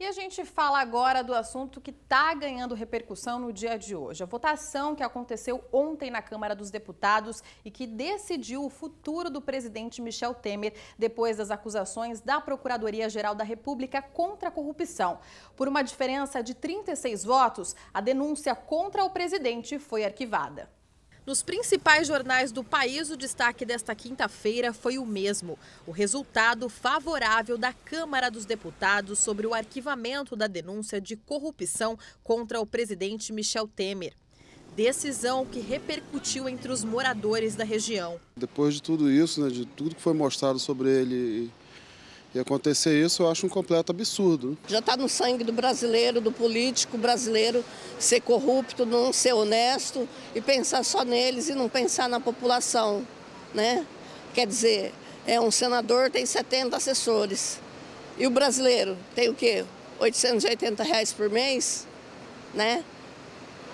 E a gente fala agora do assunto que está ganhando repercussão no dia de hoje. A votação que aconteceu ontem na Câmara dos Deputados e que decidiu o futuro do presidente Michel Temer depois das acusações da Procuradoria-Geral da República contra a corrupção. Por uma diferença de 36 votos, a denúncia contra o presidente foi arquivada. Nos principais jornais do país, o destaque desta quinta-feira foi o mesmo: o resultado favorável da Câmara dos Deputados sobre o arquivamento da denúncia de corrupção contra o presidente Michel Temer decisão que repercutiu entre os moradores da região. Depois de tudo isso, né, de tudo que foi mostrado sobre ele e acontecer isso eu acho um completo absurdo. Já está no sangue do brasileiro, do político brasileiro, ser corrupto, não ser honesto e pensar só neles e não pensar na população, né? Quer dizer, é um senador tem 70 assessores. E o brasileiro tem o quê? 880 reais por mês, né?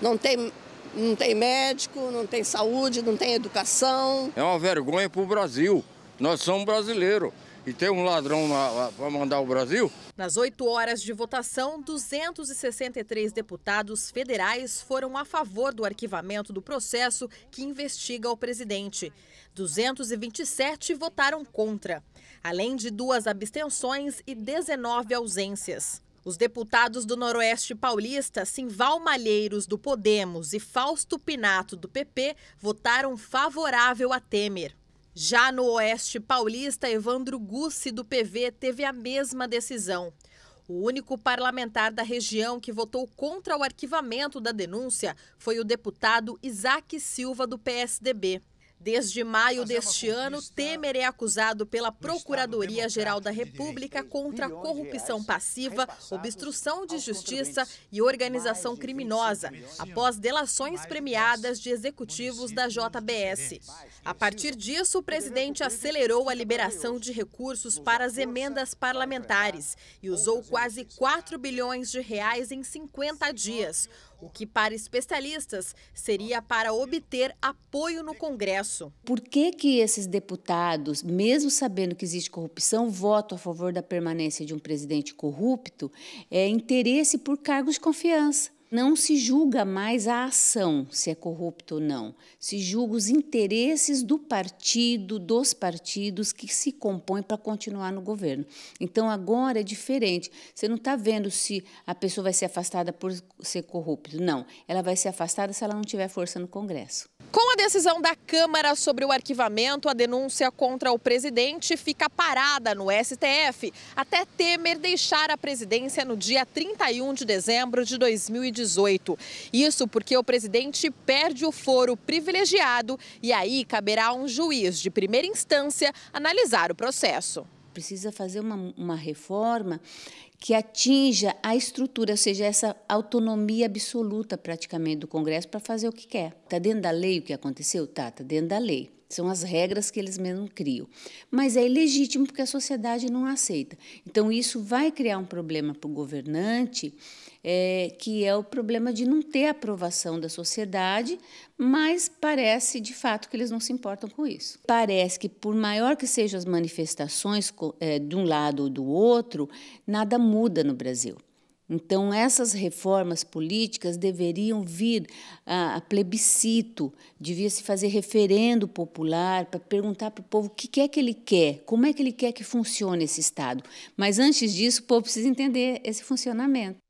Não tem, não tem médico, não tem saúde, não tem educação. É uma vergonha para o Brasil. Nós somos brasileiros e tem um ladrão para mandar o Brasil. Nas oito horas de votação, 263 deputados federais foram a favor do arquivamento do processo que investiga o presidente. 227 votaram contra, além de duas abstenções e 19 ausências. Os deputados do Noroeste Paulista, Simval Malheiros, do Podemos, e Fausto Pinato, do PP, votaram favorável a Temer. Já no Oeste Paulista, Evandro Gussi, do PV, teve a mesma decisão. O único parlamentar da região que votou contra o arquivamento da denúncia foi o deputado Isaac Silva, do PSDB. Desde maio deste ano, Temer é acusado pela Procuradoria-Geral da República contra corrupção passiva, obstrução de justiça e organização criminosa, após delações premiadas de executivos da JBS. A partir disso, o presidente acelerou a liberação de recursos para as emendas parlamentares e usou quase 4 bilhões de reais em 50 dias o que para especialistas seria para obter apoio no Congresso. Por que, que esses deputados, mesmo sabendo que existe corrupção, votam a favor da permanência de um presidente corrupto? É interesse por cargos de confiança. Não se julga mais a ação, se é corrupto ou não. Se julga os interesses do partido, dos partidos que se compõem para continuar no governo. Então agora é diferente. Você não está vendo se a pessoa vai ser afastada por ser corrupto. Não. Ela vai ser afastada se ela não tiver força no Congresso. Com a decisão da Câmara sobre o arquivamento, a denúncia contra o presidente fica parada no STF até Temer deixar a presidência no dia 31 de dezembro de 2018. 2018. Isso porque o presidente perde o foro privilegiado e aí caberá a um juiz de primeira instância analisar o processo. Precisa fazer uma, uma reforma que atinja a estrutura, ou seja, essa autonomia absoluta praticamente do Congresso para fazer o que quer. Está dentro da lei o que aconteceu? está tá dentro da lei. São as regras que eles mesmos criam. Mas é ilegítimo porque a sociedade não aceita. Então, isso vai criar um problema para o governante, é, que é o problema de não ter aprovação da sociedade, mas parece de fato que eles não se importam com isso. Parece que, por maior que sejam as manifestações é, de um lado ou do outro, nada muda no Brasil. Então, essas reformas políticas deveriam vir a, a plebiscito, devia se fazer referendo popular para perguntar para o povo o que é que ele quer, como é que ele quer que funcione esse Estado. Mas, antes disso, o povo precisa entender esse funcionamento.